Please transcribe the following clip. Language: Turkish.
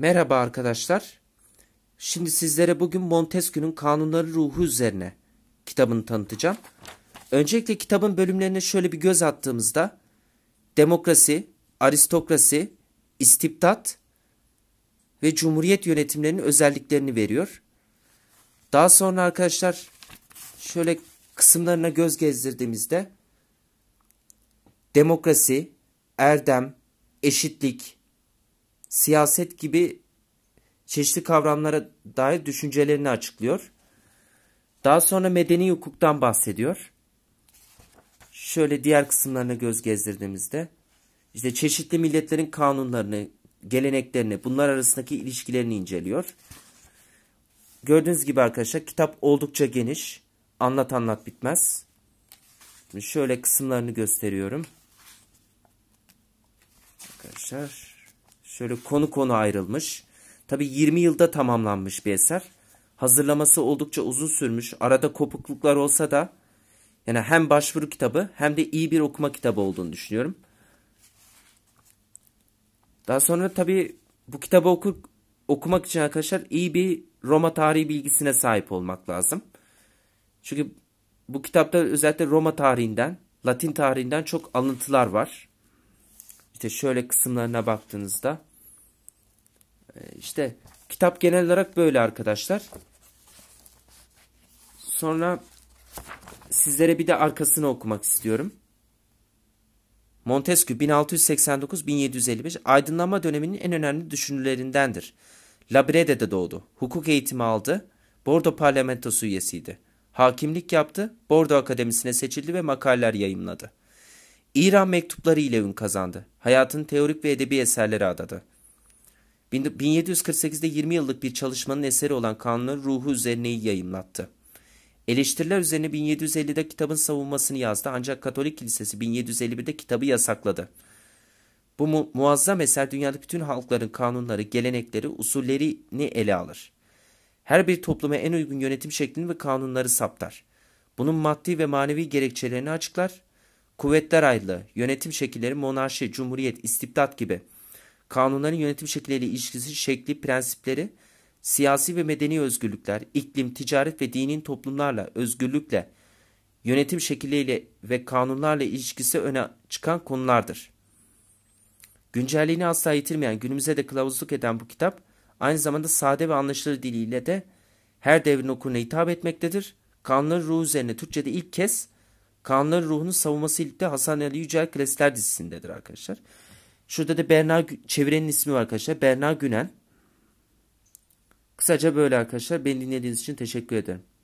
Merhaba arkadaşlar. Şimdi sizlere bugün Montesquieu'nun Kanunları Ruhu üzerine kitabını tanıtacağım. Öncelikle kitabın bölümlerine şöyle bir göz attığımızda demokrasi, aristokrasi, istibdat ve cumhuriyet yönetimlerinin özelliklerini veriyor. Daha sonra arkadaşlar şöyle kısımlarına göz gezdirdiğimizde demokrasi, erdem, eşitlik, siyaset gibi çeşitli kavramlara dair düşüncelerini açıklıyor. Daha sonra medeni hukuktan bahsediyor. Şöyle diğer kısımlarına göz gezdirdiğimizde işte çeşitli milletlerin kanunlarını, geleneklerini, bunlar arasındaki ilişkilerini inceliyor. Gördüğünüz gibi arkadaşlar kitap oldukça geniş. Anlat anlat bitmez. Şimdi şöyle kısımlarını gösteriyorum. Arkadaşlar Şöyle konu konu ayrılmış. Tabi 20 yılda tamamlanmış bir eser. Hazırlaması oldukça uzun sürmüş. Arada kopukluklar olsa da yani hem başvuru kitabı hem de iyi bir okuma kitabı olduğunu düşünüyorum. Daha sonra tabi bu kitabı okur, okumak için arkadaşlar iyi bir Roma tarihi bilgisine sahip olmak lazım. Çünkü bu kitapta özellikle Roma tarihinden, Latin tarihinden çok alıntılar var. İşte şöyle kısımlarına baktığınızda işte kitap genel olarak böyle arkadaşlar. Sonra sizlere bir de arkasını okumak istiyorum. Montesquieu 1689-1755 aydınlanma döneminin en önemli düşünürlerindendir. Labrede'de doğdu. Hukuk eğitimi aldı. Bordo parlamentosu üyesiydi. Hakimlik yaptı. Bordo Akademisi'ne seçildi ve makaleler yayınladı. İran mektupları ile ün kazandı. Hayatın teorik ve edebi eserleri adadı. 1748'de 20 yıllık bir çalışmanın eseri olan Kanun'un ruhu üzerineyi yayımlattı. Eleştiriler üzerine 1750'de kitabın savunmasını yazdı ancak Katolik Kilisesi 1751'de kitabı yasakladı. Bu mu muazzam eser dünyada bütün halkların kanunları, gelenekleri, usullerini ele alır. Her bir topluma en uygun yönetim şeklini ve kanunları saptar. Bunun maddi ve manevi gerekçelerini açıklar. Kuvvetler ayrılığı, yönetim şekilleri monarşi, cumhuriyet, istibdat gibi kanunların yönetim şekliyle ilişkisi, şekli, prensipleri, siyasi ve medeni özgürlükler, iklim, ticaret ve dinin toplumlarla, özgürlükle, yönetim şekliyle ve kanunlarla ilişkisi öne çıkan konulardır. Güncelliğini asla yitirmeyen, günümüze de kılavuzluk eden bu kitap, aynı zamanda sade ve anlaşılır diliyle de her devrin okuruna hitap etmektedir. Kanunların ruhu üzerine Türkçe'de ilk kez Kanunların ruhunu savunması ilkte Hasan Ali Yücel Klasler dizisindedir arkadaşlar. Şurada da Berna çevirenin ismi var arkadaşlar. Berna Günen. Kısaca böyle arkadaşlar. Beni dinlediğiniz için teşekkür ederim.